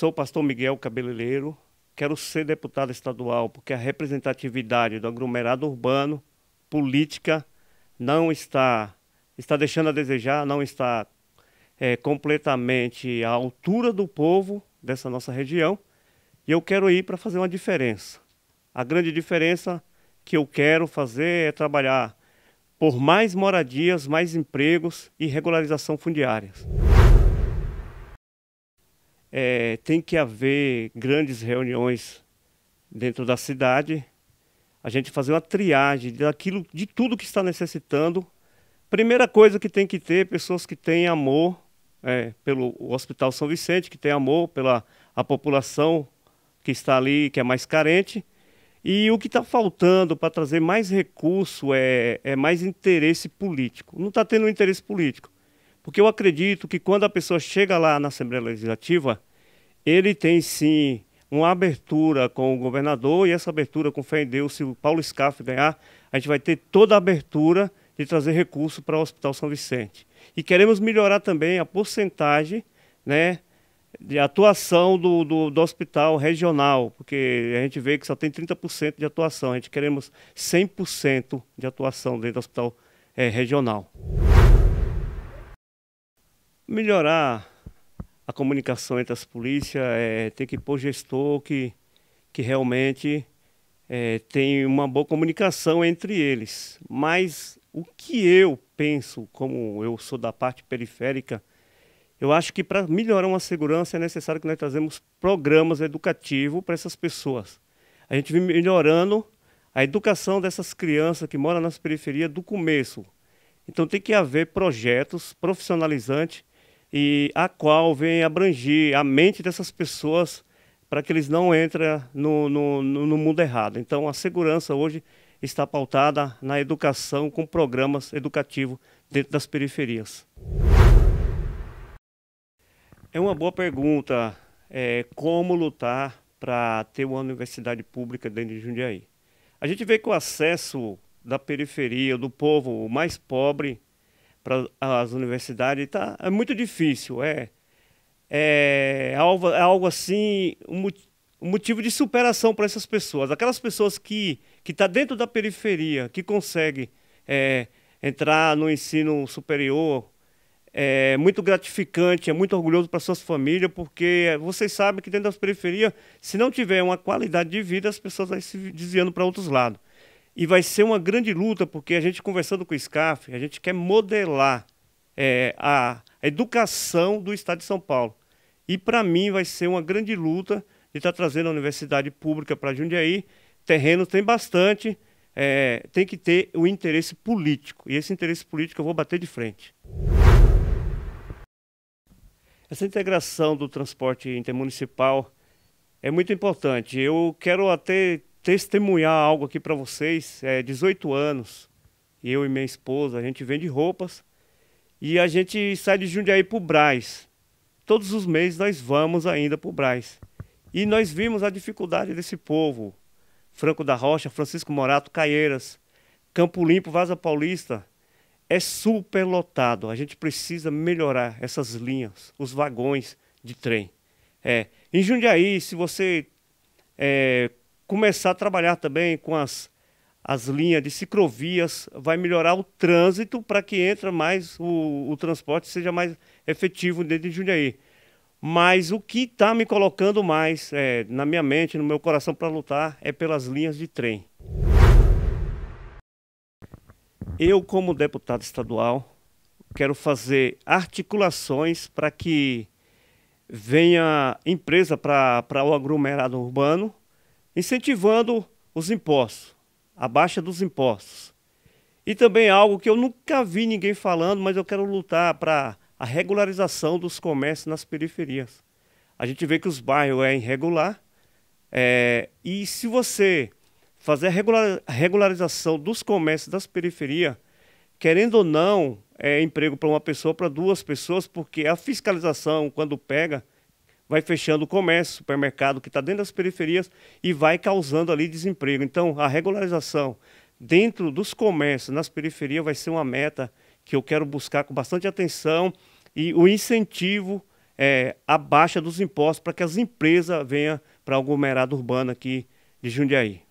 Sou pastor Miguel Cabeleireiro, quero ser deputado estadual porque a representatividade do aglomerado urbano, política, não está, está deixando a desejar, não está é, completamente à altura do povo dessa nossa região. E eu quero ir para fazer uma diferença. A grande diferença que eu quero fazer é trabalhar por mais moradias, mais empregos e regularização fundiárias é, tem que haver grandes reuniões dentro da cidade, a gente fazer uma triagem daquilo, de tudo que está necessitando. Primeira coisa que tem que ter, pessoas que têm amor é, pelo Hospital São Vicente, que têm amor pela a população que está ali, que é mais carente. E o que está faltando para trazer mais recurso é, é mais interesse político. Não está tendo interesse político. Porque eu acredito que quando a pessoa chega lá na Assembleia Legislativa, ele tem sim uma abertura com o governador e essa abertura, com fé em Deus, se o Paulo Scaff ganhar, a gente vai ter toda a abertura de trazer recurso para o Hospital São Vicente. E queremos melhorar também a porcentagem né, de atuação do, do, do hospital regional, porque a gente vê que só tem 30% de atuação, a gente queremos 100% de atuação dentro do hospital é, regional melhorar a comunicação entre as polícias, é, tem que pôr gestor que, que realmente é, tem uma boa comunicação entre eles. Mas o que eu penso, como eu sou da parte periférica, eu acho que para melhorar uma segurança é necessário que nós trazemos programas educativos para essas pessoas. A gente vem melhorando a educação dessas crianças que moram nas periferias do começo. Então tem que haver projetos profissionalizantes e a qual vem abranger a mente dessas pessoas para que eles não entrem no, no, no, mundo errado. Então, a segurança hoje está pautada na educação com programas educativos dentro das periferias. É uma boa pergunta é, como lutar para ter uma universidade pública dentro de Jundiaí. A gente vê que o acesso da periferia, do povo mais pobre, para as universidades. Tá, é muito difícil, é, é, é algo, é algo assim, um, um motivo de superação para essas pessoas. Aquelas pessoas que estão que está dentro da periferia, que conseguem é, entrar no ensino superior, é muito gratificante, é muito orgulhoso para suas famílias, porque vocês sabem que dentro das periferias, se não tiver uma qualidade de vida, as pessoas vão se desviando para outros lados. E vai ser uma grande luta, porque a gente conversando com o SCAF, a gente quer modelar é, a, educação do Estado de São Paulo. E para mim vai ser uma grande luta de estar tá trazendo a universidade pública para Jundiaí. Terreno tem bastante, é, tem que ter o interesse político. E esse interesse político eu vou bater de frente. Essa integração do transporte intermunicipal é muito importante. Eu quero até testemunhar algo aqui para vocês. É 18 anos, eu e minha esposa, a gente vende roupas e a gente sai de Jundiaí para o Braz. Todos os meses nós vamos ainda para o Braz. E nós vimos a dificuldade desse povo. Franco da Rocha, Francisco Morato, Caieiras, Campo Limpo, Vaza Paulista. É super lotado. A gente precisa melhorar essas linhas, os vagões de trem. É. Em Jundiaí, se você é, começar a trabalhar também com as, as linhas de ciclovias, vai melhorar o trânsito para que entre mais o, o transporte seja mais efetivo dentro de Jundiaí. Mas o que está me colocando mais é, na minha mente, no meu coração para lutar, é pelas linhas de trem. Eu, como deputado estadual, quero fazer articulações para que venha empresa para o aglomerado urbano incentivando os impostos, a baixa dos impostos. E também algo que eu nunca vi ninguém falando, mas eu quero lutar para a regularização dos comércios nas periferias. A gente vê que os bairros é irregular, é, e se você fazer a regularização dos comércios das periferias, querendo ou não, é emprego para uma pessoa, para duas pessoas, porque a fiscalização, quando pega, vai fechando o comércio, supermercado que está dentro das periferias e vai causando ali desemprego. Então, a regularização dentro dos comércios, nas periferias, vai ser uma meta que eu quero buscar com bastante atenção e o incentivo é, à baixa dos impostos para que as empresas venham para o aglomerado urbano aqui de Jundiaí.